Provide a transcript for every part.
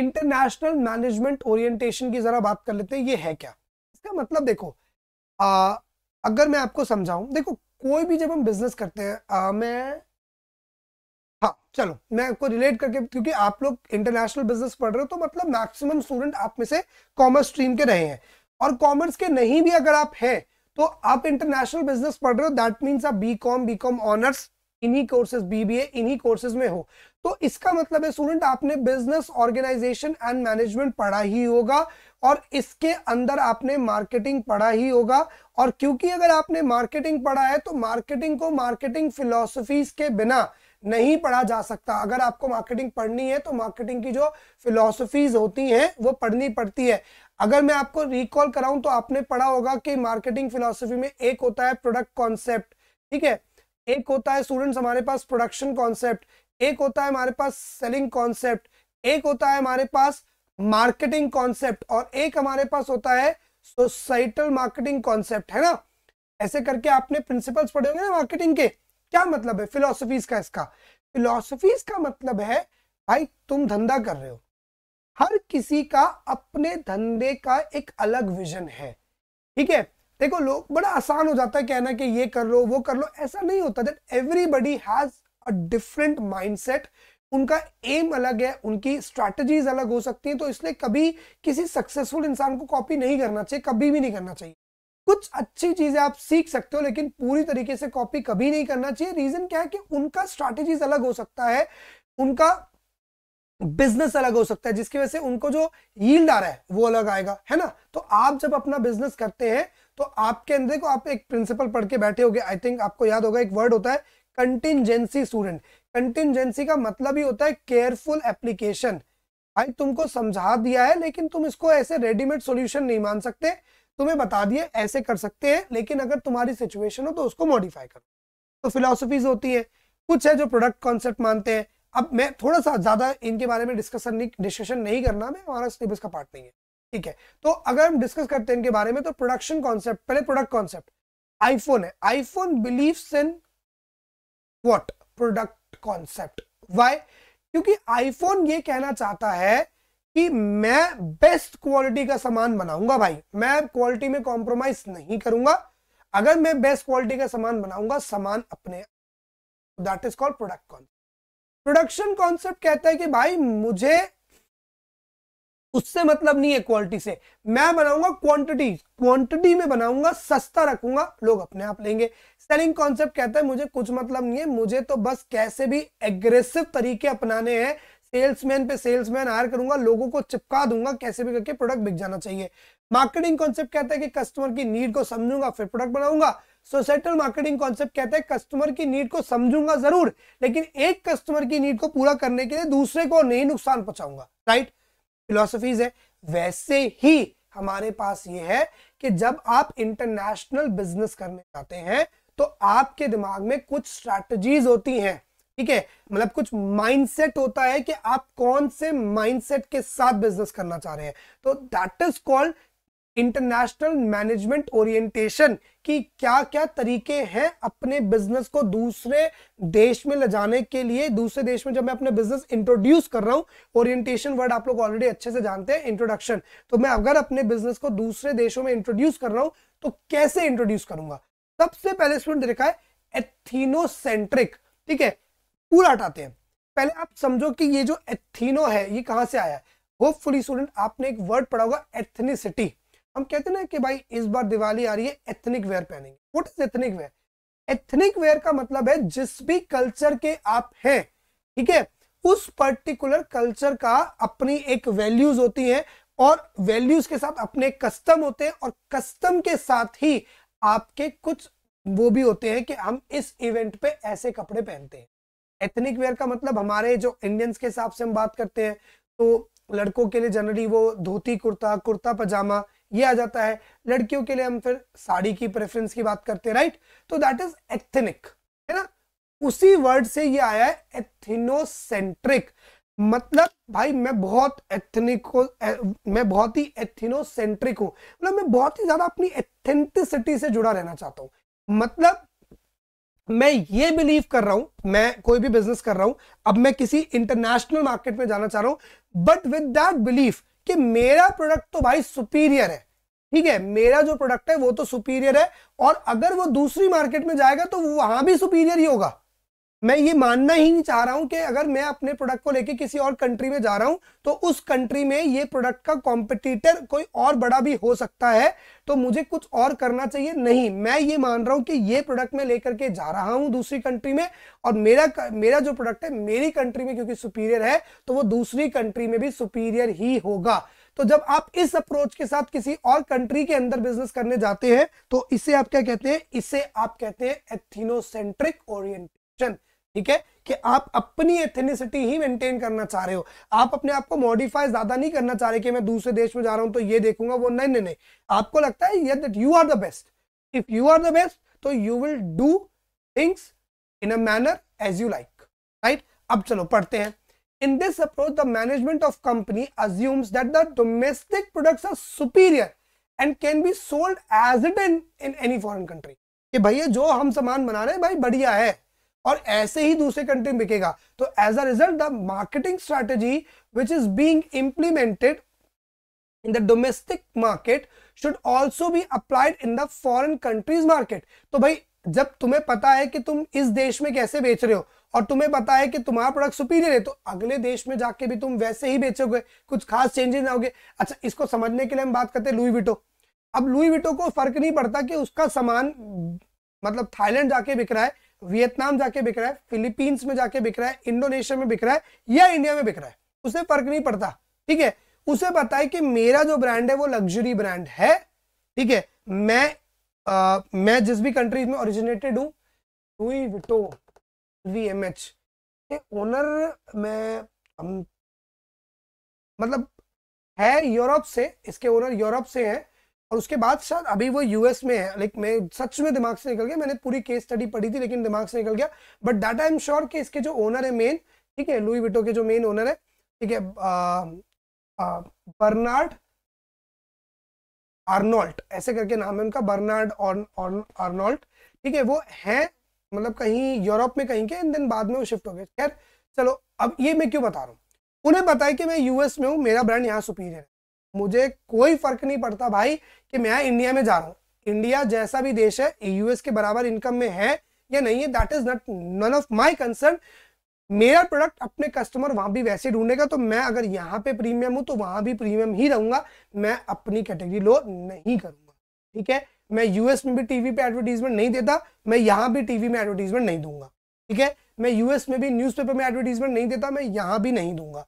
International management orientation की जरा बात कर लेते हैं ये है क्या इसका मतलब देखो आ, अगर मैं आपको समझाऊं देखो कोई भी जब हम बिजनेस करते हैं आ, मैं हाँ चलो मैं आपको रिलेट करके क्योंकि आप लोग इंटरनेशनल बिजनेस पढ़ रहे हो तो मतलब मैक्सिमम स्टूडेंट आप में से कॉमर्स स्ट्रीम के रहे हैं और कॉमर्स के नहीं भी अगर आप हैं तो आप इंटरनेशनल बिजनेस पढ़ रहे हो दैट मीन्स आप B com B com honours इन्हीं कोर्सेज बीबीए इन्हीं कोर्सेज में हो तो इसका मतलब है स्टूडेंट आपने बिजनेस ऑर्गेनाइजेशन एंड मैनेजमेंट पढ़ा ही होगा और इसके अंदर आपने मार्केटिंग पढ़ा ही होगा और क्योंकि अगर आपने मार्केटिंग पढ़ा है तो मार्केटिंग को मार्केटिंग फिलोसफीज के बिना नहीं पढ़ा जा सकता अगर आपको मार्केटिंग पढ़नी है तो मार्केटिंग की जो फिलोसफीज होती हैं वो पढ़नी पड़ती है अगर मैं आपको रिकॉल कराऊं तो आपने पढ़ा होगा कि मार्केटिंग फिलोसफी में एक होता है प्रोडक्ट कॉन्सेप्ट ठीक है एक होता है स्टूडेंट्स हमारे पास प्रोडक्शन कॉन्सेप्ट एक होता है हमारे पास सेलिंग कॉन्सेप्ट एक होता है हमारे पास मार्केटिंग कॉन्सेप्ट और एक हमारे पास होता है सोसाइटल मार्केटिंग कॉन्सेप्ट है ना ऐसे करके आपने प्रिंसिपल्स पढ़े होंगे ना मार्केटिंग के क्या मतलब है फिलोसफीज का इसका फिलोसफीज का मतलब है भाई तुम धंधा कर रहे हो हर किसी का अपने धंधे का एक अलग विजन है ठीक है देखो लोग बड़ा आसान हो जाता है कहना कि ये कर लो वो कर लो ऐसा नहीं होता that everybody has a different mindset उनका एम अलग है उनकी स्ट्रैटेजीज अलग हो सकती हैं तो इसलिए कभी किसी सक्सेसफुल इंसान को कॉपी नहीं करना चाहिए कभी भी नहीं करना चाहिए कुछ अच्छी चीजें आप सीख सकते हो लेकिन पूरी तरीके से कॉपी कभी नहीं करना चाहिए रीजन क्या है कि उनका स्ट्रैटेजीज अलग हो सकता है उनका बिजनेस अलग हो सकता है जिसकी वजह से उनको जो यील्ड आ रहा है वो अलग आएगा है ना तो आप जब अपना बिजनेस करते हैं तो आपके अंदर को आप एक प्रिंसिपल पढ़ के बैठे हो आई थिंक आपको याद होगा एक वर्ड होता है कंटिनजेंसी स्टूडेंट कंटिनजेंसी का मतलब ही होता है केयरफुल एप्लीकेशन भाई तुमको समझा दिया है लेकिन तुम इसको ऐसे रेडीमेड सोल्यूशन नहीं मान सकते तुम्हें बता दिए ऐसे कर सकते हैं लेकिन अगर तुम्हारी सिचुएशन हो तो उसको मॉडिफाई करो तो फिलोसफीज होती है कुछ है जो प्रोडक्ट कॉन्सेप्ट मानते हैं अब मैं थोड़ा सा ज्यादा इनके बारे में डिस्कशन नहीं डिस्कशन नहीं करना मैं हमारा सिलेबस का पार्ट नहीं है ठीक है तो अगर हम डिस्कस करते हैं इनके बारे में तो प्रोडक्शन कॉन्सेप्ट पहले प्रोडक्ट कॉन्सेप्ट आईफोन है iPhone believe in what product concept why क्योंकि आईफोन ये कहना चाहता है कि मैं बेस्ट क्वालिटी का सामान बनाऊंगा भाई मैं क्वालिटी में कॉम्प्रोमाइज नहीं करूंगा अगर मैं बेस्ट क्वालिटी का सामान बनाऊंगा सामान अपने that is called product concept production concept कहता है कि भाई मुझे उससे मतलब नहीं है क्वालिटी से मैं बनाऊंगा क्वांटिटी क्वांटिटी में बनाऊंगा सस्ता रखूंगा लोग अपने आप लेंगे सेलिंग कॉन्सेप्ट कहता है मुझे कुछ मतलब नहीं है मुझे तो बस कैसे भी एग्रेसिव तरीके अपनाने हैं सेल्समैन पे सेल्समैन हायर करूंगा लोगों को चिपका दूंगा कैसे भी करके प्रोडक्ट बिक जाना चाहिए मार्केटिंग कॉन्सेप्ट कहता है कि कस्टमर की नीड को समझूंगा फिर प्रोडक्ट बनाऊंगा सोसाइटल मार्केटिंग कॉन्सेप्ट कहता है कस्टमर की नीड को समझूंगा जरूर लेकिन एक कस्टमर की नीड को पूरा करने के लिए दूसरे को नहीं नुकसान पहुंचाऊंगा राइट right? फिलोसफीज है वैसे ही हमारे पास ये है कि जब आप इंटरनेशनल बिजनेस करने जाते हैं तो आपके दिमाग में कुछ स्ट्रैटेजीज होती हैं ठीक है मतलब कुछ माइंडसेट होता है कि आप कौन से माइंडसेट के साथ बिजनेस करना चाह रहे हैं तो that is called international management orientation कि क्या क्या तरीके हैं अपने बिजनेस को दूसरे देश में ले जाने के लिए दूसरे देश में जब मैं अपने बिजनेस इंट्रोड्यूस कर रहा हूँ ओरिएंटेशन वर्ड आप लोग ऑलरेडी अच्छे से जानते हैं इंट्रोडक्शन तो मैं अगर अपने बिजनेस को दूसरे देशों में इंट्रोड्यूस कर रहा हूँ तो कैसे इंट्रोड्यूस करूंगा सबसे पहले स्टूडेंट देखा है एथिनोसेंट्रिक ठीक है पूरा हटाते हैं पहले आप समझो कि ये जो एथीनो है ये कहां से आया है होपफुली स्टूडेंट आपने एक वर्ड पढ़ा होगा एथनिसिटी हम कहते ना कि भाई इस बार दिवाली आ रही है एथनिक वेयर पहनेंगे what is ethnic wear ethnic wear का मतलब है जिस भी कल्चर के आप हैं ठीक है उस पर्टिकुलर कल्चर का अपनी एक वैल्यूज होती है और वैल्यूज के साथ अपने कस्टम होते हैं और कस्टम के साथ ही आपके कुछ वो भी होते हैं कि हम इस इवेंट पे ऐसे कपड़े पहनते हैं एथनिक वेयर का मतलब हमारे जो इंडियंस के हिसाब से हम बात करते हैं तो लड़कों के लिए जनरली वो धोती कुर्ता कुर्ता पजामा ये आ जाता है लड़कियों के लिए हम फिर साड़ी की प्रेफरेंस की बात करते हैं राइट तो दैट इज एथेनिक है ना उसी वर्ड से ये आया है एथिनोसेंट्रिक मतलब भाई मैं बहुत एथनिक को मैं बहुत ही एथिनोसेंट्रिक हूँ मतलब मैं बहुत ही ज्यादा अपनी एथेंटिसिटी से जुड़ा रहना चाहता हूँ मतलब मैं ये बिलीव कर रहा हूं मैं कोई भी बिजनेस कर रहा हूं अब मैं किसी इंटरनेशनल मार्केट में जाना चाह रहा हूं बट विद दैट बिलीफ कि मेरा प्रोडक्ट तो भाई सुपीरियर है ठीक है मेरा जो प्रोडक्ट है वो तो सुपीरियर है और अगर वो दूसरी मार्केट में जाएगा तो वहां भी सुपीरियर ही होगा मैं ये मानना ही नहीं चाह रहा हूं कि अगर मैं अपने प्रोडक्ट को लेके किसी और कंट्री में जा रहा हूं तो उस कंट्री में ये प्रोडक्ट का कॉम्पिटिटर कोई और बड़ा भी हो सकता है तो मुझे कुछ और करना चाहिए नहीं मैं ये मान रहा हूं कि ये प्रोडक्ट मैं लेकर के जा रहा हूं दूसरी कंट्री में और मेरा मेरा जो प्रोडक्ट है मेरी कंट्री में क्योंकि सुपीरियर है तो वो दूसरी कंट्री में भी सुपीरियर ही होगा तो जब आप इस अप्रोच के साथ किसी और कंट्री के अंदर बिजनेस करने जाते हैं तो इसे आप क्या कहते हैं इसे आप कहते हैं एथिनोसेंट्रिक ओरिएंटेशन ठीक है कि आप अपनी एथेनिसिटी ही मेंटेन करना चाह रहे हो आप अपने आप को मॉडिफाई ज्यादा नहीं करना चाह रहे कि मैं दूसरे देश में जा रहा हूं तो ये देखूंगा वो नहीं नहीं नहीं आपको लगता है that you are the best if you are the best तो you will do things in a manner as you like right अब चलो पढ़ते हैं in this approach the management of company assumes that the domestic product are superior and can be sold as it in in any foreign country कि भैया जो हम सामान बना रहे हैं भाई बढ़िया है और ऐसे ही दूसरे कंट्री में बिकेगा तो as a result the marketing strategy which is being implemented in the domestic market should also be applied in the foreign countries market तो भाई जब तुम्हें पता है कि तुम इस देश में कैसे बेच रहे हो और तुम्हें पता है कि तुम्हारा प्रोडक्ट सुपीरियर है तो अगले देश में जाके भी तुम वैसे ही बेचोगे कुछ खास चेंजेस ना होगे अच्छा इसको समझने के लिए हम बात करते हैं लुई विटो अब लुई विटो को फर्क नहीं पड़ता कि उसका सामान मतलब थाईलैंड जाके बिक रहा है वियतनाम जाके बिक रहा है फिलीपींस में जाके बिक रहा है इंडोनेशिया में बिक रहा है या इंडिया में बिक रहा है उसे फर्क नहीं पड़ता ठीक है उसे पता है कि मेरा जो ब्रांड है वो लग्जरी ब्रांड है ठीक है मैं आ, मैं जिस भी कंट्रीज में ओरिजिनेटेड हूँ Louis Vuitton V M H owner मैं मतलब है यूरोप से इसके ओनर यूरोप से हैं और उसके बाद शायद अभी वो यूएस में है लाइक मैं सच में दिमाग से निकल गया मैंने पूरी केस स्टडी पढ़ी थी लेकिन दिमाग से निकल गया but data I am sure कि इसके जो ओनर है मेन ठीक है लुई विटो के जो मेन ओनर है ठीक है बर्नार्ड आर्नोल्ट ऐसे करके नाम है उनका बर्नार्ड आर्नोल्ट ठीक है वो है मतलब कहीं यूरोप में कहीं के एंड देन बाद में वो शिफ्ट हो गए खैर चलो अब ये मैं क्यों बता रहा हूँ उन्हें बताया कि मैं यूएस में हूँ मेरा ब्रांड यहाँ सुपीरियर है मुझे कोई फर्क नहीं पड़ता भाई कि मैं इंडिया में जा रहा हूँ इंडिया जैसा भी देश है यूएस के बराबर इनकम में है या नहीं है that is not none of my concern मेरा प्रोडक्ट अपने कस्टमर वहां भी वैसे ढूंढेगा तो मैं अगर यहाँ पे प्रीमियम हूं तो वहां भी प्रीमियम ही रहूंगा मैं अपनी कैटेगरी लो नहीं करूंगा ठीक है मैं यूएस में भी टीवी पे एडवर्टीजमेंट नहीं देता मैं यहाँ भी टीवी में एडवर्टीजमेंट नहीं दूंगा ठीक है मैं यूएस में भी न्यूज में एडवर्टीजमेंट नहीं देता मैं यहाँ भी नहीं दूंगा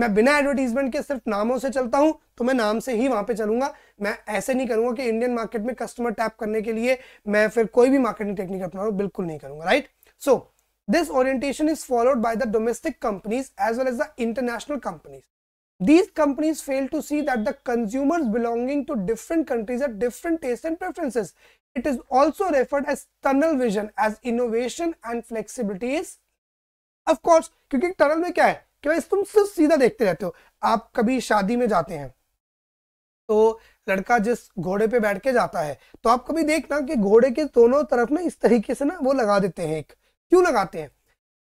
मैं बिना एडवर्टीजमेंट के सिर्फ नामों से चलता हूं तो मैं नाम से ही वहां पे चलूंगा मैं ऐसे नहीं करूंगा कि इंडियन मार्केट में कस्टमर टैप करने के लिए मैं फिर कोई भी मार्केटिंग टेक्निक अपना बिल्कुल नहीं करूंगा right so this orientation is followed by the domestic companies as well as the international companies these companies fail to see that the consumer belonging to different countries are different taste and preferences it is also referred as tunnel vision as innovation and flexibility is of course क्योंकि tunnel में क्या है कि भाई तुम सिर्फ सीधा देखते रहते हो आप कभी शादी में जाते हैं तो लड़का जिस घोड़े पे बैठ के जाता है तो आप कभी देखना कि घोड़े के दोनों तरफ ना इस तरीके से ना वो लगा देते हैं एक क्यों लगाते हैं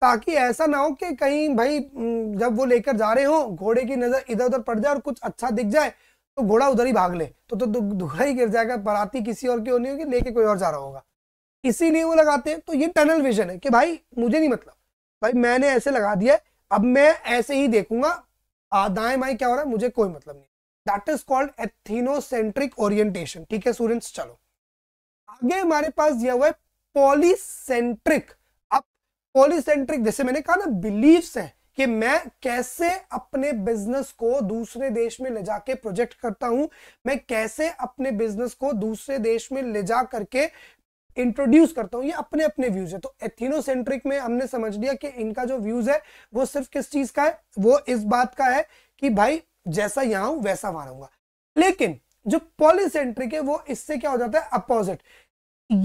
ताकि ऐसा ना हो कि कहीं भाई जब वो लेकर जा रहे हो घोड़े की नज़र इधर उधर पड़ जाए और कुछ अच्छा दिख जाए तो घोड़ा उधर ही भाग ले तो तो घोड़ा ही गिर जाएगा बराती किसी और की होनी होगी लेके कोई और जा रहा होगा इसीलिए वो लगाते हैं तो ये टनल विजन है कि भाई मुझे नहीं मतलब भाई मैंने ऐसे लगा दिया है अब मैं ऐसे ही देखूंगा दाएं बाएं क्या हो रहा है मुझे कोई मतलब नहीं that is called ethnocentric orientation ठीक है स्टूडेंट्स चलो आगे हमारे पास यह हुआ है पॉलीसेंट्रिक अब पॉलीसेंट्रिक जैसे मैंने कहा ना बिलीव्स है कि मैं कैसे अपने बिजनेस को दूसरे देश में ले जाके प्रोजेक्ट करता हूं मैं कैसे अपने बिजनेस को दूसरे देश में ले जा करके इंट्रोड्यूस करता हूँ ये अपने अपने व्यूज है तो एथिनोसेंट्रिक में हमने समझ लिया कि इनका जो व्यूज है वो सिर्फ किस चीज का है वो इस बात का है कि भाई जैसा यहां हूं वैसा वहां रहूंगा लेकिन जो पॉलिसेंट्रिक है वो इससे क्या हो जाता है अपोजिट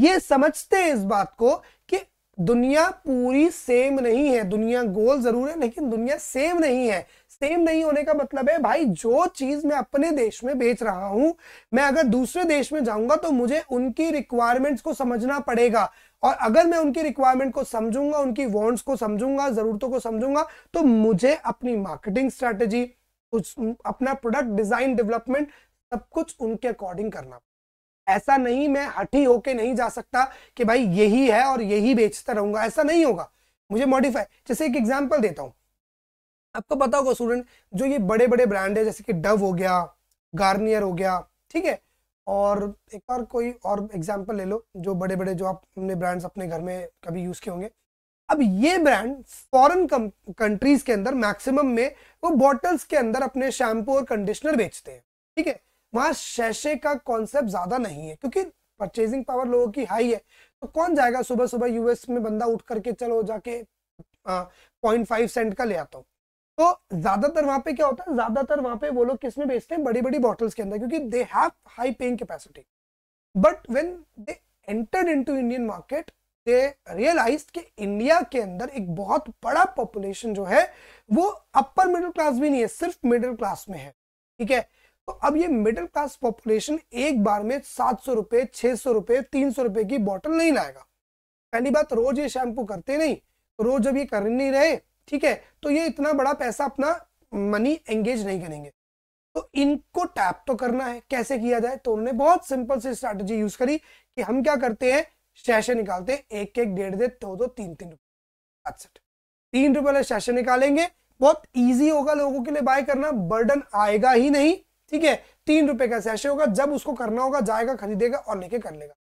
ये समझते हैं इस बात को कि दुनिया पूरी सेम नहीं है दुनिया गोल जरूर है लेकिन दुनिया सेम नहीं है सेम नहीं होने का मतलब है भाई जो चीज मैं अपने देश में बेच रहा हूं मैं अगर दूसरे देश में जाऊंगा तो मुझे उनकी रिक्वायरमेंट्स को समझना पड़ेगा और अगर मैं उनकी रिक्वायरमेंट को समझूंगा उनकी वॉन्ट्स को समझूंगा जरूरतों को समझूंगा तो मुझे अपनी मार्केटिंग स्ट्रेटेजी अपना प्रोडक्ट डिजाइन डेवलपमेंट सब कुछ उनके अकॉर्डिंग करना ऐसा नहीं मैं हठी होके नहीं जा सकता कि भाई यही है और यही बेचता रहूंगा ऐसा नहीं होगा मुझे मॉडिफाई जैसे एक एग्जाम्पल देता हूँ आपको पता होगा स्टूडेंट जो ये बड़े बड़े ब्रांड है जैसे कि डव हो गया गार्नियर हो गया ठीक है और एक और कोई और एग्जाम्पल ले लो जो बड़े बड़े जो आप अपने ब्रांड्स अपने घर में कभी यूज़ किए होंगे अब ये ब्रांड फॉरेन कंट्रीज के अंदर मैक्सिमम में वो बॉटल्स के अंदर अपने शैम्पू और कंडीशनर बेचते हैं ठीक है वहां शैशे का कॉन्सेप्ट ज़्यादा नहीं है क्योंकि परचेजिंग पावर लोगों की हाई है तो कौन जाएगा सुबह सुबह यूएस में बंदा उठ करके चलो जाके पॉइंट फाइव सेंट का ले आता हूँ तो ज्यादातर वहां पे क्या होता है ज्यादातर वहां पे वो लोग किस में बेचते हैं बड़ी बड़ी बॉटल्स के अंदर क्योंकि they have high paying capacity but when they entered into Indian market they realise कि इंडिया के अंदर एक बहुत बड़ा पॉपुलेशन जो है वो अपर मिडिल क्लास भी नहीं है सिर्फ मिडिल क्लास में है ठीक है तो अब ये मिडिल क्लास पॉपुलेशन एक बार में सात सौ रुपए छह सौ रुपए तीन सौ रुपए की बॉटल नहीं लाएगा पहली बात रोज ये शैंपू करते नहीं तो रोज जब ये कर नहीं रहे ठीक है तो ये इतना बड़ा पैसा अपना मनी एंगेज नहीं करेंगे तो इनको टैप तो करना है कैसे किया जाए तो उन्होंने बहुत सिंपल सी स्ट्रेटेजी यूज करी कि हम क्या करते हैं शैशे निकालते हैं एक एक डेढ़ डेढ़ दो दो तीन तीन रुपए तीन रुपए वाले शैशे निकालेंगे बहुत ईजी होगा लोगों के लिए बाय करना बर्डन आएगा ही नहीं ठीक है तीन रुपए का सैशे होगा जब उसको करना होगा जाएगा खरीदेगा और लेके कर लेगा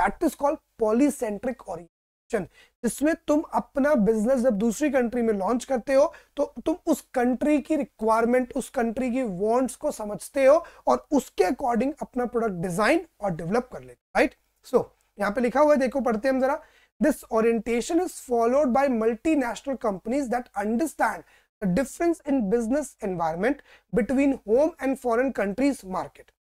that is called polycentric orientation जिसमें तुम अपना बिजनेस जब दूसरी कंट्री में लॉन्च करते हो तो तुम उस कंट्री की रिक्वायरमेंट उस कंट्री की वांट्स को समझते हो और उसके अकॉर्डिंग अपना प्रोडक्ट डिजाइन और डेवलप कर लेते राइट सो यहाँ पे लिखा हुआ है देखो पढ़ते हम जरा this orientation is followed by multinational companies that understand the difference in business environment between home and foreign countries market.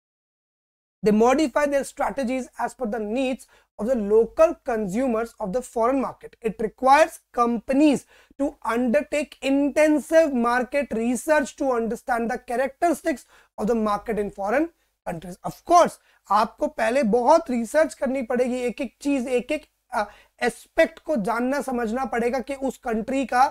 They modify their strategies as per the needs of the local consumers of the foreign market. It requires companies to undertake intensive market research to understand the characteristics of the market in foreign countries. Of course, aapko pehle bahut research karni padegi ek ek cheez ek ek aspect को जानना समझना पड़ेगा कि उस country का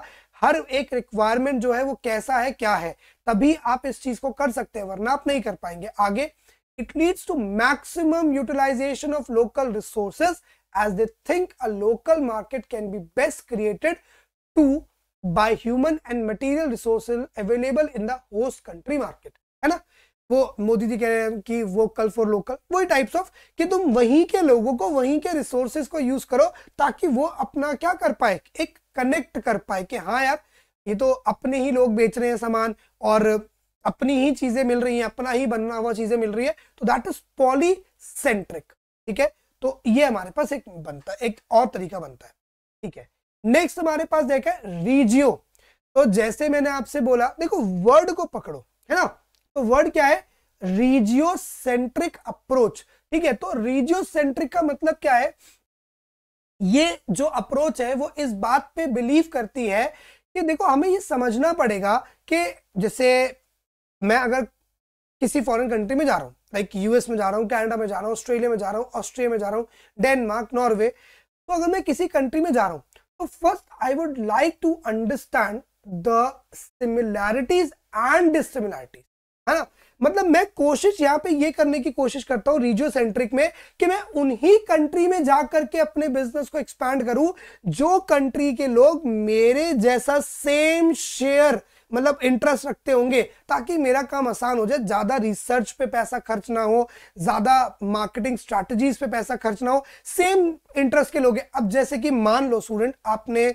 हर एक requirement जो है वो कैसा है क्या है तभी आप इस चीज को कर सकते हैं वरना आप नहीं कर पाएंगे आगे it leads to maximum utilization of local resources as they think a local market can be best created to by human and material resources available in the host country market है ना वो मोदी जी कह रहे हैं कि वोकल फॉर लोकल वही types of कि तुम वहीं के लोगों को वहीं के रिसोर्सेज को यूज करो ताकि वो अपना क्या कर पाए एक कनेक्ट कर पाए कि हाँ यार ये तो अपने ही लोग बेच रहे हैं सामान और अपनी ही चीजें मिल रही हैं अपना ही बना हुआ चीजें मिल रही है तो दैट इज सेंट्रिक ठीक है तो ये हमारे पास एक बनता है एक और तरीका बनता है ठीक है नेक्स्ट हमारे पास देखा है रीजियो तो जैसे मैंने आपसे बोला देखो वर्ड को पकड़ो है ना तो वर्ड क्या है रीजियो सेंट्रिक अप्रोच ठीक है तो रीजियो सेंट्रिक का मतलब क्या है ये जो अप्रोच है वो इस बात पे बिलीव करती है कि देखो हमें ये समझना पड़ेगा कि जैसे मैं अगर किसी फॉरेन कंट्री में जा रहा हूँ लाइक यूएस में जा रहा हूँ कनाडा में जा रहा हूँ ऑस्ट्रेलिया में जा रहा हूँ ऑस्ट्रिया में जा रहा हूँ डेनमार्क नॉर्वे तो अगर मैं किसी कंट्री में जा रहा हूँ तो first I would like to understand the similarities and dissimilarities है ना मतलब मैं कोशिश यहाँ पे ये करने की कोशिश करता हूँ रिजियो सेंट्रिक में कि मैं उन्हीं कंट्री में जा करके अपने बिजनेस को एक्सपैंड करूं जो कंट्री के लोग मेरे जैसा सेम शेयर मतलब इंटरेस्ट रखते होंगे ताकि मेरा काम आसान हो जाए ज्यादा रिसर्च पे पैसा खर्च ना हो ज्यादा मार्केटिंग स्ट्रेटजीज पे पैसा खर्च ना हो सेम इंटरेस्ट के लोग अब जैसे कि मान लो स्टूडेंट आपने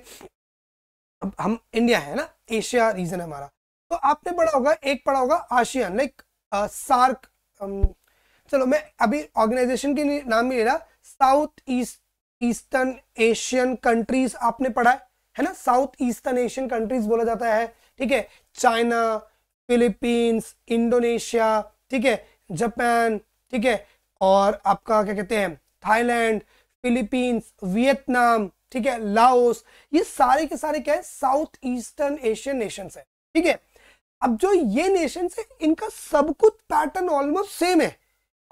हम इंडिया है ना एशिया रीजन है हमारा तो आपने पढ़ा होगा एक पढ़ा होगा ASEAN like uh, SAARC um, चलो मैं अभी ऑर्गेनाइजेशन के नाम भी ले रहा South East eastern Asian countries आपने पढ़ा है है ना साउथ ईस्टर्न एशियन कंट्रीज बोला जाता है ठीक है चाइना फिलीपींस इंडोनेशिया ठीक है जापान ठीक है और आपका क्या कहते हैं थाईलैंड फिलीपींस वियतनाम ठीक है लाओस ये सारे के सारे क्या है साउथ ईस्टर्न एशियन नेशंस है ठीक है अब जो ये नेशन है इनका सब कुछ पैटर्न ऑलमोस्ट सेम है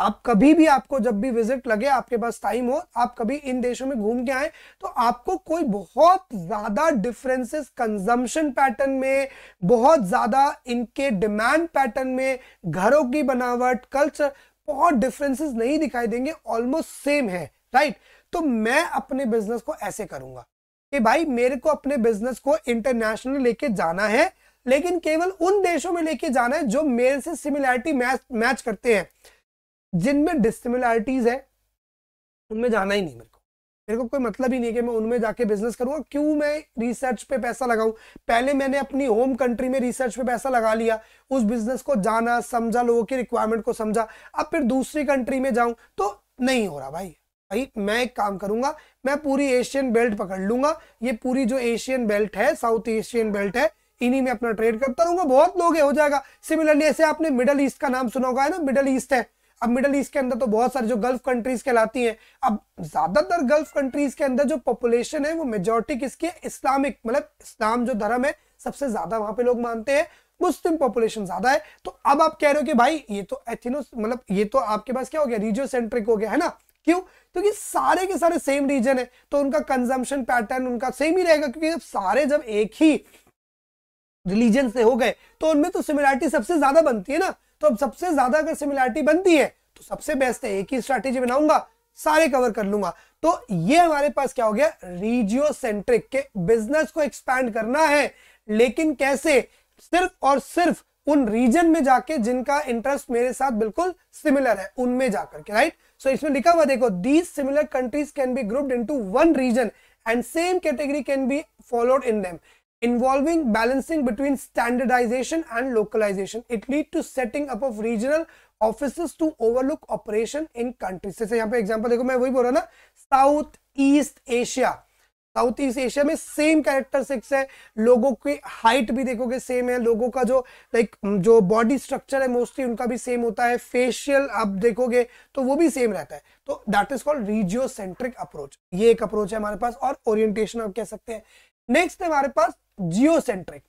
आप कभी भी आपको जब भी विजिट लगे आपके पास टाइम हो आप कभी इन देशों में घूम के आए तो आपको कोई बहुत ज्यादा डिफरेंसेस कंजम्पशन पैटर्न में बहुत ज्यादा इनके डिमांड पैटर्न में घरों की बनावट कल्चर बहुत डिफरेंसेस नहीं दिखाई देंगे ऑलमोस्ट सेम है राइट तो मैं अपने बिजनेस को ऐसे करूंगा कि भाई मेरे को अपने बिजनेस को इंटरनेशनल लेके जाना है लेकिन केवल उन देशों में लेके जाना है जो मेल से सिमिलैरिटी मैच मैच करते हैं जिनमें डिसिमिलैरिटीज है उनमें जाना ही नहीं मेरे को मेरे को कोई मतलब ही नहीं है कि मैं उनमें जाके बिजनेस करूंगा क्यों मैं रिसर्च पे पैसा लगाऊं पहले मैंने अपनी होम कंट्री में रिसर्च पे पैसा लगा लिया उस बिजनेस को जाना समझा लोगों की रिक्वायरमेंट को समझा अब फिर दूसरी कंट्री में जाऊं तो नहीं हो रहा भाई भाई मैं एक काम करूंगा मैं पूरी एशियन बेल्ट पकड़ लूंगा ये पूरी जो एशियन बेल्ट है साउथ एशियन बेल्ट है इन्हीं में अपना ट्रेड करता रहूंगा बहुत लोग हो जाएगा सिमिलरली ऐसे आपने मिडल ईस्ट का नाम सुना होगा है ना मिडल ईस्ट है अब मिडल ईस्ट के अंदर तो बहुत सारे जो गल्फ कंट्रीज कहलाती हैं अब ज्यादातर गल्फ कंट्रीज के अंदर जो पॉपुलेशन है वो मेजोरिटी किसकी है इस्लामिक मतलब इस्लाम जो धर्म है सबसे ज्यादा वहां पे लोग मानते हैं मुस्लिम पॉपुलेशन ज्यादा है तो अब आप कह रहे हो कि भाई ये तो एथिनो मतलब ये तो आपके पास क्या हो गया रिजियो सेंट्रिक हो गया है ना क्यों क्योंकि तो सारे के सारे सेम रीजन है तो उनका कंजम्पशन पैटर्न उनका सेम ही रहेगा क्योंकि जब सारे जब एक ही रिलीजन से हो गए तो उनमें तो सिमिलैरिटी सबसे ज्यादा बनती है ना तो अब सबसे ज्यादा अगर सिमिलैरिटी बनती है तो सबसे बेस्ट है एक ही स्ट्रैटेजी बनाऊंगा सारे कवर कर लूंगा तो ये हमारे पास क्या हो गया रीजियो सेंट्रिक के बिजनेस को एक्सपैंड करना है लेकिन कैसे सिर्फ और सिर्फ उन रीजन में जाके जिनका इंटरेस्ट मेरे साथ बिल्कुल सिमिलर है उनमें जाकर के राइट सो so, इसमें लिखा हुआ देखो these similar countries can be grouped into one region and same category can be followed in them involving balancing between standardization and localization. It lead to setting up of regional offices to overlook operation in countries जैसे yahan pe example dekho main wahi bol raha na south east asia South East Asia में same characteristics है लोगों की height भी देखोगे same है लोगों का जो लाइक like, जो बॉडी स्ट्रक्चर है मोस्टली उनका भी सेम होता है फेशियल आप देखोगे तो वो भी सेम रहता है तो that is called regiocentric approach ये एक अप्रोच है हमारे पास और ओरिएंटेशन आप कह सकते हैं नेक्स्ट है हमारे पास geocentric.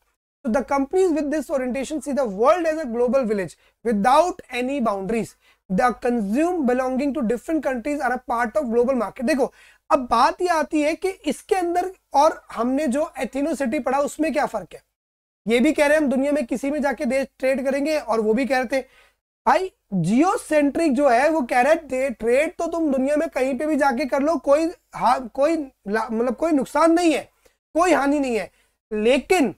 So the companies with this orientation see the world as a global village without any boundaries. The consume belonging to different countries are a part of global market. dekho ab baat ye aati hai ki iske andar aur humne jo ethnicity padha usme kya fark hai ye bhi keh rahe हैं हम दुनिया में किसी में जाके देश trade करेंगे और वो भी कह रहे थे भाई जियोसेंट्रिक जो है वो कह रहा है ट्रेड तो तुम दुनिया में कहीं पे भी जाके कर लो कोई हा, koi मतलब कोई नुकसान नहीं है कोई हानि नहीं है लेकिन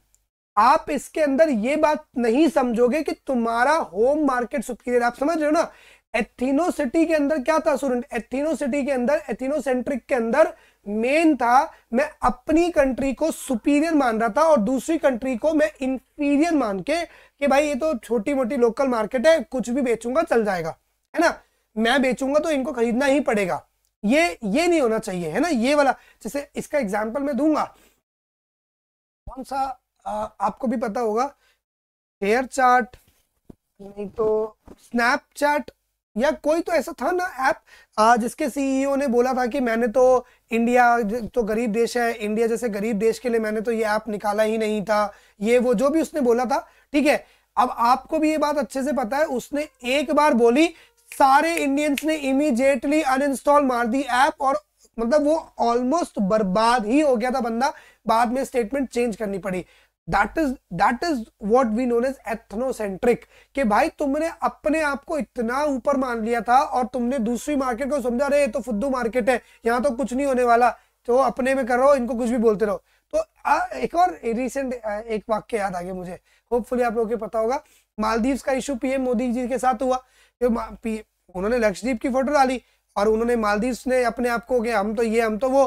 आप इसके अंदर ये बात नहीं समझोगे कि तुम्हारा होम मार्केट सुपीरियर आप समझ रहे हो ना एथिनो सिटी के अंदर क्या था स्टूडेंट एथिनो सिटी के अंदर एथिनो सेंट्रिक के अंदर मेन था मैं अपनी कंट्री को सुपीरियर मान रहा था और दूसरी कंट्री को मैं इंफीरियर मान के कि भाई ये तो छोटी मोटी लोकल मार्केट है कुछ भी बेचूंगा चल जाएगा है ना मैं बेचूंगा तो इनको खरीदना ही पड़ेगा ये ये नहीं होना चाहिए है ना ये वाला जैसे इसका एग्जाम्पल मैं दूंगा कौन सा आ, आपको भी पता होगा हेयर चार्ट नहीं तो स्नैपचैट या कोई तो ऐसा था ना ऐप जिसके सीईओ ने बोला था कि मैंने तो इंडिया तो गरीब देश है इंडिया जैसे गरीब देश के लिए मैंने तो ये ऐप निकाला ही नहीं था ये वो जो भी उसने बोला था ठीक है अब आपको भी ये बात अच्छे से पता है उसने एक बार बोली सारे इंडियंस ने इमीजिएटली अनइंस्टॉल मार दी ऐप और मतलब वो ऑलमोस्ट बर्बाद ही हो गया था बंदा बाद में स्टेटमेंट चेंज करनी पड़ी that is that is what we known is ethnocentric कि भाई तुमने अपने आप को इतना ऊपर मान लिया था और तुमने दूसरी मार्केट को समझा रहे ये तो फुद्दू मार्केट है यहाँ तो कुछ नहीं होने वाला तो अपने में करो इनको कुछ भी बोलते रहो तो आ, एक और रिसेंट एक वाक्य याद आ गया मुझे होपफुली आप लोगों को पता होगा मालदीव्स का इशू पीएम मोदी जी के साथ हुआ तो उन्होंने लक्षदीप की फोटो डाली और उन्होंने मालदीव्स ने अपने आप को कि हम तो ये हम तो वो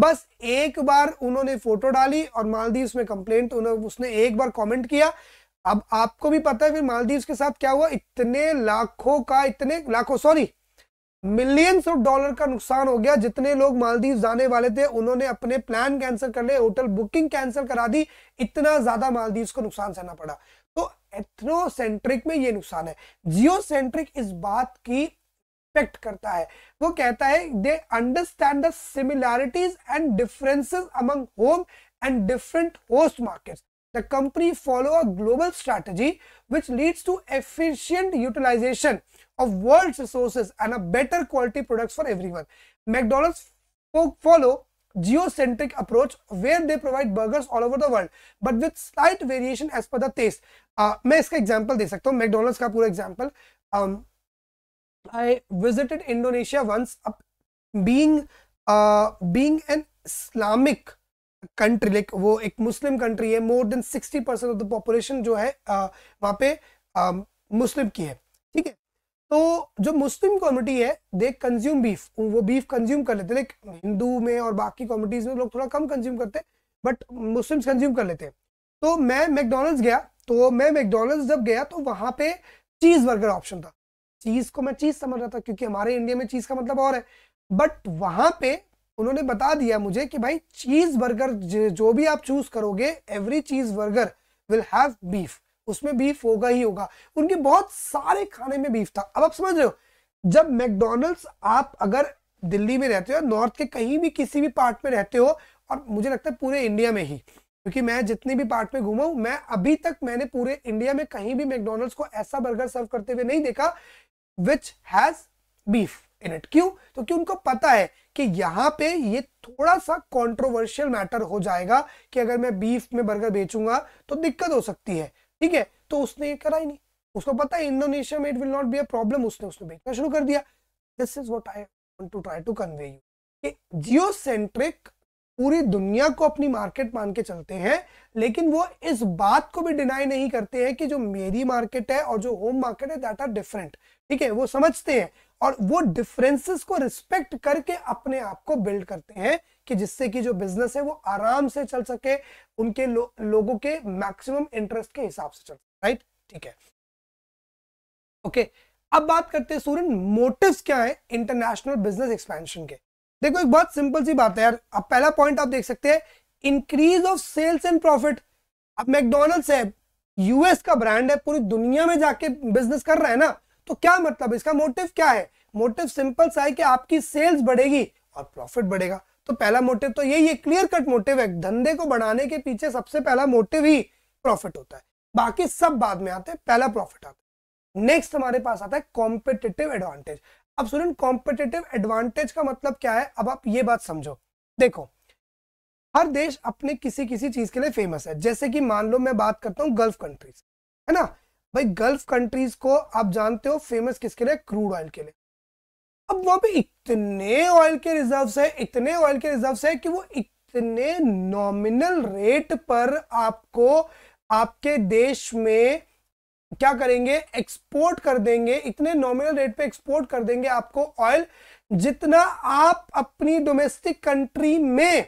बस एक बार उन्होंने फोटो डाली और मालदीव्स में कंप्लेंट तो उसने एक बार कमेंट किया अब आपको भी पता है फिर मालदीव्स के साथ क्या हुआ इतने लाखों का इतने लाखों सॉरी मिलियंस ऑफ डॉलर का नुकसान हो गया जितने लोग मालदीव जाने वाले थे उन्होंने अपने प्लान कैंसिल कर ले होटल बुकिंग कैंसिल करा दी इतना ज्यादा मालदीव को नुकसान सहना पड़ा तो एथ्नोसेंट्रिक में ये नुकसान है जियोसेंट्रिक इस बात की रिस्पेक्ट करता है वो कहता है they understand the similarities and differences among home and different host markets the company follow a global strategy which leads to efficient utilization of world resources and a better quality products for everyone McDonald's follow geocentric approach where they provide burgers all over the world but with slight variation as per the taste uh, मैं इसका example दे सकता हूँ McDonald's का पूरा example um, I visited Indonesia once, being uh, being an Islamic country like वो एक Muslim country है more than sixty percent of the population जो है uh, वहाँ पे मुस्लिम um, की है ठीक है तो जो मुस्लिम कम्युनिटी है दे कंज्यूम बीफ वो बीफ कंज्यूम कर लेते हैं लाइक हिंदू में और बाकी कम्युनिटीज में लोग थोड़ा कम कंज्यूम करते हैं बट मुस्लिम्स कंज्यूम कर लेते हैं तो मैं मैकडोनल्ड्स गया तो मैं मैकडोनल्ड्स जब गया तो वहाँ पे चीज़ बर्गर ऑप्शन था चीज को मैं चीज समझ रहा था क्योंकि हमारे इंडिया में चीज का मतलब और है बट वहां पे उन्होंने बता दिया मुझे कि भाई चीज बर्गर जो भी आप चूज करोगे every cheese burger will have beef उसमें बीफ होगा ही होगा उनके बहुत सारे खाने में बीफ था अब आप समझ रहे हो जब मैकडोनल्ड्स आप अगर दिल्ली में रहते हो नॉर्थ के कहीं भी किसी भी पार्ट में रहते हो और मुझे लगता है पूरे इंडिया में ही क्योंकि मैं जितने भी पार्ट में घूमा हूं मैं अभी तक मैंने पूरे इंडिया में कहीं भी मैकडोनल्ड्स को ऐसा बर्गर सर्व करते हुए नहीं देखा which has beef in it क्यों तो क्योंकि उनको पता है कि यहां पे ये थोड़ा सा कॉन्ट्रोवर्शियल मैटर हो जाएगा कि अगर मैं बीफ में बर्गर बेचूंगा तो दिक्कत हो सकती है ठीक है तो उसने ये करा ही नहीं उसको पता है इंडोनेशिया में it will not be a problem उसने उसने बेचना शुरू कर दिया this is what I want to try to convey you geocentric पूरी दुनिया को अपनी मार्केट मान के चलते हैं लेकिन वो इस बात को भी डिनाई नहीं करते हैं कि जो मेरी मार्केट है और जो होम मार्केट है दैट आर डिफरेंट ठीक है वो समझते हैं और वो डिफरेंसेस को रिस्पेक्ट करके अपने आप को बिल्ड करते हैं कि जिससे कि जो बिजनेस है वो आराम से चल सके उनके लो, लोगों के मैक्सिमम इंटरेस्ट के हिसाब से चल राइट ठीक है ओके अब बात करते हैं सूरन मोटिव्स क्या है इंटरनेशनल बिजनेस एक्सपेंशन के देखो एक बहुत सिंपल सी बात है यार अब पहला पॉइंट आप देख सकते हैं increase of sales and profit अब मैकडोनल्ड्स है यूएस का ब्रांड है पूरी दुनिया में जाके बिजनेस कर रहा है ना तो क्या मतलब इसका मोटिव क्या है मोटिव सिंपल सा है कि आपकी सेल्स बढ़ेगी और प्रॉफिट बढ़ेगा तो पहला मोटिव तो यही है क्लियर कट मोटिव है धंधे को बढ़ाने के पीछे सबसे पहला मोटिव ही प्रॉफिट होता है बाकी सब बाद में आते हैं पहला प्रॉफिट आता है नेक्स्ट हमारे पास आता है कॉम्पिटेटिव एडवांटेज अब सुन कॉम्पिटेटिव एडवांटेज का मतलब क्या है अब आप ये बात समझो देखो हर देश अपने किसी किसी चीज के लिए फेमस है जैसे कि मान लो मैं बात करता हूँ गल्फ कंट्रीज है ना भाई गल्फ कंट्रीज को आप जानते हो फेमस किसके लिए क्रूड ऑयल के लिए अब वहां पे इतने ऑयल के रिजर्व्स है इतने ऑयल के रिजर्व्स है कि वो इतने नॉमिनल रेट पर आपको आपके देश में क्या करेंगे एक्सपोर्ट कर देंगे इतने नॉमिनल रेट पे एक्सपोर्ट कर देंगे आपको ऑयल जितना आप अपनी डोमेस्टिक कंट्री में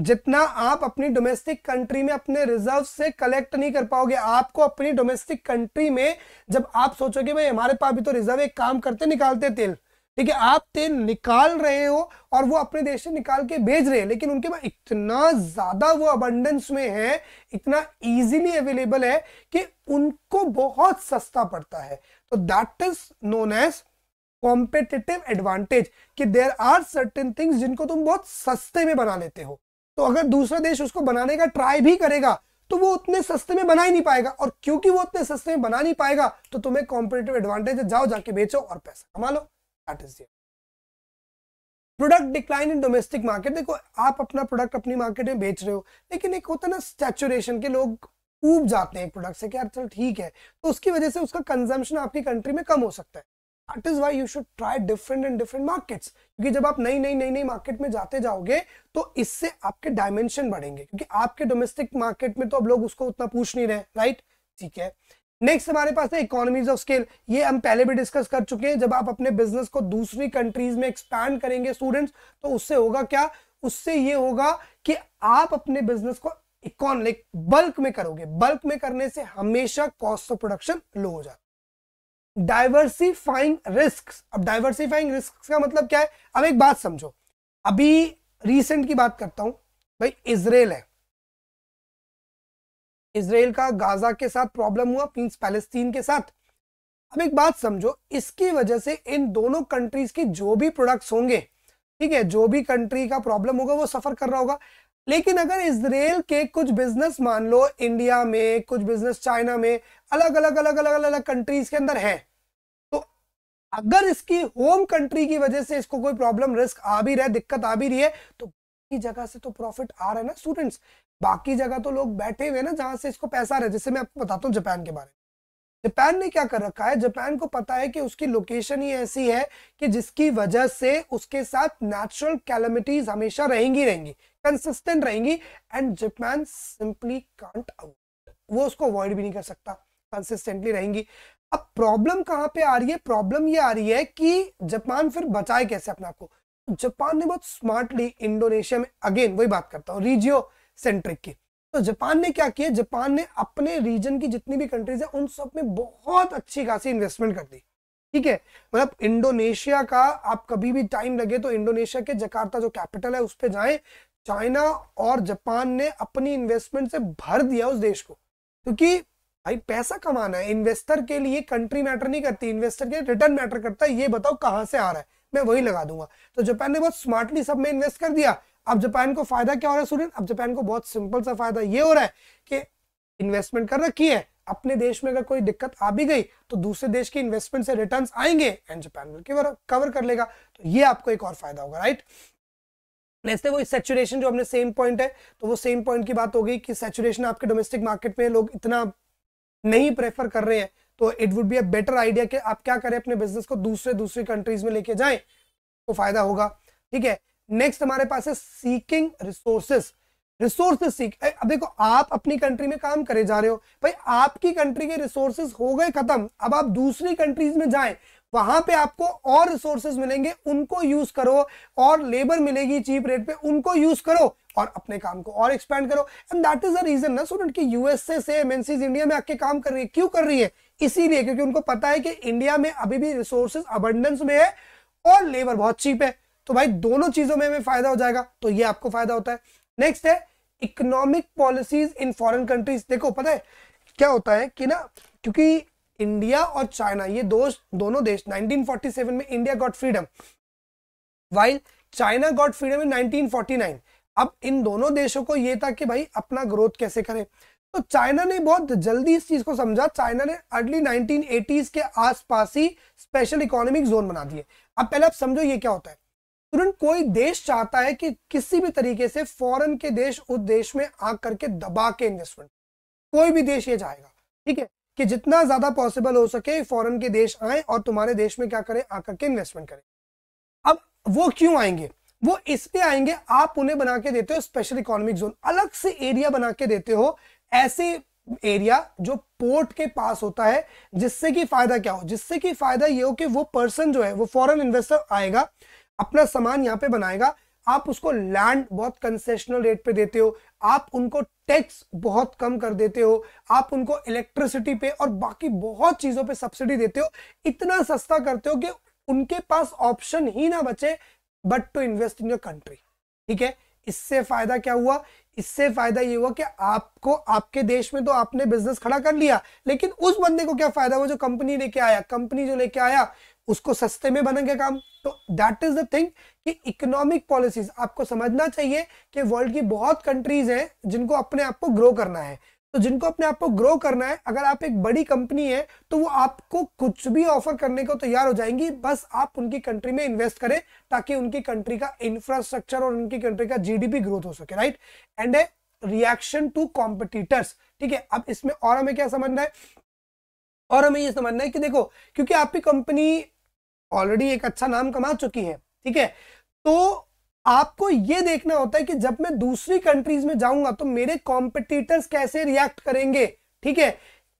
जितना आप अपनी डोमेस्टिक कंट्री में अपने रिजर्व से कलेक्ट नहीं कर पाओगे आपको अपनी डोमेस्टिक कंट्री में जब आप सोचोगे भाई हमारे पास भी तो रिजर्व एक काम करते निकालते तेल ठीक है आप तेल निकाल रहे हो और वो अपने देश से निकाल के भेज रहे हैं लेकिन उनके पास इतना ज्यादा वो अबंडेंस में है इतना इजीली अवेलेबल है कि उनको बहुत सस्ता पड़ता है तो that is known as competitive advantage कि देर आर सर्टेन थिंग्स जिनको तुम बहुत सस्ते में बना लेते हो तो अगर दूसरा देश उसको बनाने का ट्राई भी करेगा तो वो उतने सस्ते में बना ही नहीं पाएगा और क्योंकि वो उतने सस्ते में बना नहीं पाएगा तो तुम्हें कॉम्पिटेटिव एडवांटेज जाओ जाके बेचो और पैसा कमा लो that is product decline in domestic market देखो आप अपना प्रोडक्ट अपनी मार्केट में बेच रहे हो लेकिन एक होता है ना सैचुरेशन के लोग ऊब जाते हैं एक प्रोडक्ट से कि यार चल ठीक है तो उसकी वजह से उसका कंजम्पशन आपकी कंट्री में कम हो सकता है that is why you should try different and different markets क्योंकि जब आप नई नई नई नई मार्केट में जाते जाओगे तो इससे आपके डायमेंशन बढ़ेंगे क्योंकि आपके डोमेस्टिक मार्केट में तो अब लोग उसको उतना पूछ नहीं रहे राइट ठीक है नेक्स्ट हमारे पास है इकोनॉमीज ऑफ स्केल ये हम पहले भी डिस्कस कर चुके हैं जब आप अपने बिजनेस को दूसरी कंट्रीज में एक्सपैंड करेंगे स्टूडेंट्स तो उससे होगा क्या उससे ये होगा कि आप अपने बिजनेस को इकोन लाइक बल्क में करोगे बल्क में करने से हमेशा कॉस्ट ऑफ प्रोडक्शन लो हो जाता है डाइवर्सिफाइंग रिस्क अब डाइवर्सिफाइंग रिस्क का मतलब क्या है अब एक बात समझो अभी रिसेंट की बात करता हूं भाई इसराइल है इसराइल का गाजा के साथ प्रॉब्लम हुआ मीन्स पैलेस्तीन के साथ अब एक बात समझो इसकी वजह से इन दोनों कंट्रीज के जो भी प्रोडक्ट्स होंगे ठीक है जो भी कंट्री का प्रॉब्लम होगा वो सफर कर रहा होगा लेकिन अगर इसराइल के कुछ बिजनेस मान लो इंडिया में कुछ बिजनेस चाइना में अलग अलग अलग अलग अलग अलग कंट्रीज के अंदर है तो अगर इसकी होम कंट्री की वजह से इसको कोई प्रॉब्लम रिस्क आ भी रहा है दिक्कत आ भी रही है तो बाकी जगह से तो प्रॉफिट आ रहा है ना स्टूडेंट्स बाकी जगह तो लोग बैठे हुए ना जहां से इसको पैसा रहे रहा है जैसे मैं आपको बताता हूँ जापान के बारे में जापान ने क्या कर रखा है जापान को पता है कि उसकी लोकेशन ही ऐसी है कि जिसकी वजह से उसके साथ नेचुरल कैलमिटीज हमेशा रहेंगी रहेंगी कंसिस्टेंट रहेंगी and Japan simply can't avoid वो उसको अवॉइड भी नहीं कर सकता कंसिस्टेंटली रहेंगी अब प्रॉब्लम कहाँ पे आ रही है प्रॉब्लम ये आ रही है कि जापान फिर बचाए कैसे अपने आप को जापान ने बहुत स्मार्टली इंडोनेशिया में अगेन वही बात करता हूँ रीजियो सेंट्रिक की तो जापान ने क्या किया जापान ने अपने रीजन की जितनी भी कंट्रीज है उन सब में बहुत अच्छी खासी इन्वेस्टमेंट कर दी ठीक है मतलब इंडोनेशिया का आप कभी भी टाइम लगे तो इंडोनेशिया के जकार्ता जो कैपिटल है उस पर जाए चाइना और जापान ने अपनी इन्वेस्टमेंट से भर दिया उस देश को क्योंकि भाई पैसा कमाना है इन्वेस्टर के लिए कंट्री मैटर नहीं करती इन्वेस्टर के रिटर्न मैटर करता है ये बताओ कहां से आ रहा है मैं वही लगा दूंगा तो जापान ने बहुत स्मार्टली सब में इन्वेस्ट कर दिया अब जापान को फायदा क्या हो रहा है सूर्य अब जापान को बहुत सिंपल सा फायदा ये हो रहा है कि इन्वेस्टमेंट कर रखी है अपने देश में अगर कोई दिक्कत आ भी गई तो दूसरे देश की इन्वेस्टमेंट से रिटर्न्स आएंगे एंड जापान कवर कर लेगा तो ये आपको एक और फायदा होगा राइट नेक्स्ट है वो सेचुरेशन जो हमने सेम पॉइंट है तो वो सेम पॉइंट की बात हो गई कि सेचुरेशन आपके डोमेस्टिक मार्केट में लोग इतना नहीं प्रेफर कर रहे हैं तो it would be a better idea कि आप क्या करें अपने बिजनेस को दूसरे दूसरे कंट्रीज में लेके जाएं तो फायदा होगा ठीक है नेक्स्ट हमारे पास है सीकिंग रिसोर्सेस रिसोर्सेस सीख अब देखो आप अपनी कंट्री में काम करे जा रहे हो भाई आपकी कंट्री के रिसोर्सेज हो गए खत्म अब आप दूसरी कंट्रीज में जाएं वहां पे आपको और रिसोर्सेज मिलेंगे उनको यूज करो और लेबर मिलेगी चीप रेट पे उनको यूज करो और अपने काम को और एक्सपैंड करो and that is the reason ना स्टूडेंट की यूएसए से एमएनसीज इंडिया में आके काम कर रही है क्यों कर रही है इसीलिए क्योंकि उनको पता है कि इंडिया में अभी भी रिसोर्सेज अबंडेंस में है और लेबर बहुत चीप है तो भाई दोनों चीजों में हमें फायदा हो जाएगा तो ये आपको फायदा होता है नेक्स्ट है economic policies in foreign countries देखो पता है क्या होता है कि ना क्योंकि इंडिया और चाइना ये दो दोनों देश 1947 में India got freedom while China got freedom in 1949 अब इन दोनों देशों को ये था कि भाई अपना ग्रोथ कैसे करें तो चाइना ने बहुत जल्दी इस चीज को समझा चाइना ने अर्ली 1980s के आसपास ही स्पेशल इकोनॉमिक जोन बना दिए अब पहले आप समझो ये क्या होता है तुरंत कोई देश चाहता है कि किसी भी तरीके से फॉरेन के देश उस देश में आ करके दबा के इन्वेस्टमेंट कोई भी देश ये चाहेगा ठीक है कि जितना ज्यादा पॉसिबल हो सके फॉरेन के देश आए और तुम्हारे देश में क्या करें आकर के इन्वेस्टमेंट करें अब वो क्यों आएंगे वो इसलिए आएंगे आप उन्हें बना के देते हो स्पेशल इकोनॉमिक जोन अलग से एरिया बना के देते हो ऐसे एरिया जो पोर्ट के पास होता है जिससे कि फायदा क्या हो जिससे कि फायदा ये हो कि वो पर्सन जो है वो फॉरेन इन्वेस्टर आएगा अपना सामान यहाँ पे बनाएगा आप उसको लैंड बहुत कंसेशनल रेट पे देते हो आप उनको टैक्स बहुत कम कर देते हो आप उनको इलेक्ट्रिसिटी पे और बाकी बहुत चीजों पे सब्सिडी देते हो इतना सस्ता करते हो कि उनके पास ऑप्शन ही ना बचे but to invest in your country ठीक है इससे फायदा क्या हुआ इससे फायदा ये हुआ कि आपको आपके देश में तो आपने बिजनेस खड़ा कर लिया लेकिन उस बंदे को क्या फायदा हुआ जो कंपनी लेके आया कंपनी जो लेके आया उसको सस्ते में बनेंगे काम तो दैट इज द थिंग कि इकोनॉमिक पॉलिसीज आपको समझना चाहिए कि वर्ल्ड की बहुत कंट्रीज हैं जिनको अपने आप को ग्रो करना है तो जिनको अपने आप को ग्रो करना है अगर आप एक बड़ी कंपनी है तो वो आपको कुछ भी ऑफर करने को तैयार हो जाएंगी बस आप उनकी कंट्री में इन्वेस्ट करें ताकि उनकी कंट्री का इंफ्रास्ट्रक्चर और उनकी कंट्री का जीडीपी ग्रोथ हो सके right and a reaction to competitors ठीक है अब इसमें और हमें क्या समझना है और हमें ये समझना है कि देखो क्योंकि आपकी कंपनी ऑलरेडी एक अच्छा नाम कमा चुकी है ठीक है तो आपको ये देखना होता है कि जब मैं दूसरी कंट्रीज में जाऊंगा तो मेरे कॉम्पिटिटर्स कैसे रिएक्ट करेंगे ठीक है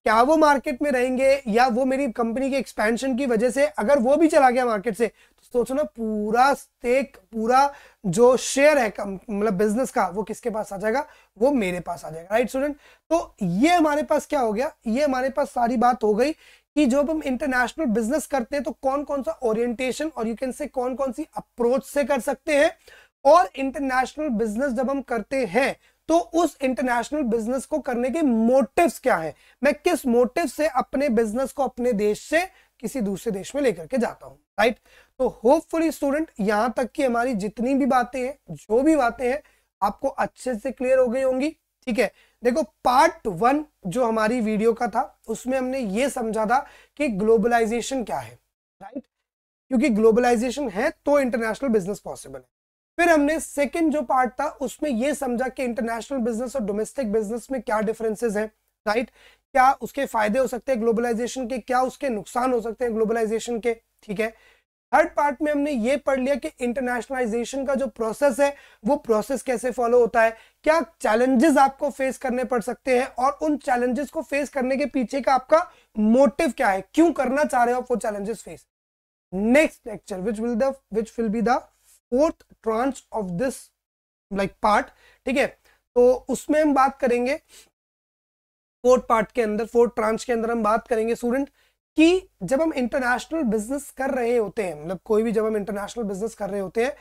क्या वो मार्केट में रहेंगे या वो मेरी कंपनी के एक्सपेंशन की वजह से अगर वो भी चला गया मार्केट से तो सोचो ना पूरा स्टेक पूरा जो शेयर है मतलब बिजनेस का वो किसके पास आ जाएगा वो मेरे पास आ जाएगा राइट स्टूडेंट तो ये हमारे पास क्या हो गया ये हमारे पास सारी बात हो गई कि जब हम इंटरनेशनल बिजनेस करते हैं तो कौन कौन सा ओरिएंटेशन और यू कैन से कौन कौन सी अप्रोच से कर सकते हैं और इंटरनेशनल बिजनेस जब हम करते हैं तो उस इंटरनेशनल बिजनेस को करने के मोटिव्स क्या है मैं किस मोटिव से अपने बिजनेस को अपने देश से किसी दूसरे देश में लेकर के जाता हूं राइट तो होपफुली स्टूडेंट यहां तक की हमारी जितनी भी बातें हैं जो भी बातें हैं आपको अच्छे से क्लियर हो गई होंगी ठीक है देखो पार्ट वन जो हमारी वीडियो का था उसमें हमने ये समझा था कि ग्लोबलाइजेशन क्या है राइट क्योंकि ग्लोबलाइजेशन है तो इंटरनेशनल बिजनेस पॉसिबल है फिर हमने सेकंड जो पार्ट था उसमें यह समझा कि इंटरनेशनल बिजनेस और डोमेस्टिक बिजनेस में क्या डिफरेंसेस हैं राइट क्या उसके फायदे हो सकते हैं ग्लोबलाइजेशन के क्या उसके नुकसान हो सकते हैं ग्लोबलाइजेशन के ठीक है थर्ड पार्ट में हमने ये पढ़ लिया कि इंटरनेशनलाइजेशन का जो प्रोसेस है वो प्रोसेस कैसे फॉलो होता है क्या चैलेंजेस आपको फेस करने पड़ सकते हैं और उन चैलेंजेस को फेस करने के पीछे का आपका मोटिव क्या है क्यों करना चाह रहे हो आप वो challenges face next lecture which will the which will be the fourth tranche of this like part ठीक है तो उसमें हम बात करेंगे फोर्थ पार्ट के अंदर फोर्थ ट्रांच के अंदर हम बात करेंगे स्टूडेंट कि जब हम इंटरनेशनल बिजनेस कर रहे होते हैं मतलब कोई भी जब हम इंटरनेशनल बिजनेस कर रहे होते हैं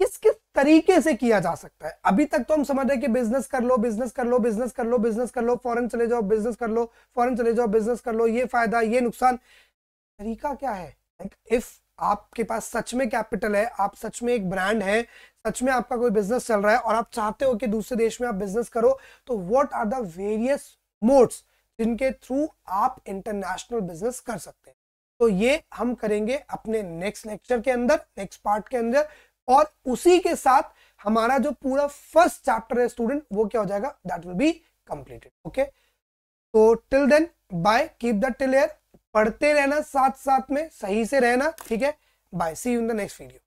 किस किस तरीके से किया जा सकता है अभी तक तो हम समझ रहे कि बिजनेस कर लो बिजनेस कर लो बिजनेस कर लो बिजनेस कर लो फॉरन चले जाओ बिजनेस कर लो फॉरन चले जाओ बिजनेस कर लो ये फायदा ये नुकसान तरीका क्या है इफ आपके पास सच में कैपिटल है आप सच में एक ब्रांड है सच में आपका कोई बिजनेस चल रहा है और आप चाहते हो कि दूसरे देश में आप बिजनेस करो तो what are the various modes जिनके थ्रू आप इंटरनेशनल बिजनेस कर सकते हैं तो ये हम करेंगे अपने नेक्स्ट लेक्चर के अंदर नेक्स्ट पार्ट के अंदर और उसी के साथ हमारा जो पूरा फर्स्ट चैप्टर है स्टूडेंट वो क्या हो जाएगा that will be completed okay तो till then bye keep the till air पढ़ते रहना साथ साथ में सही से रहना ठीक है bye see you in the next video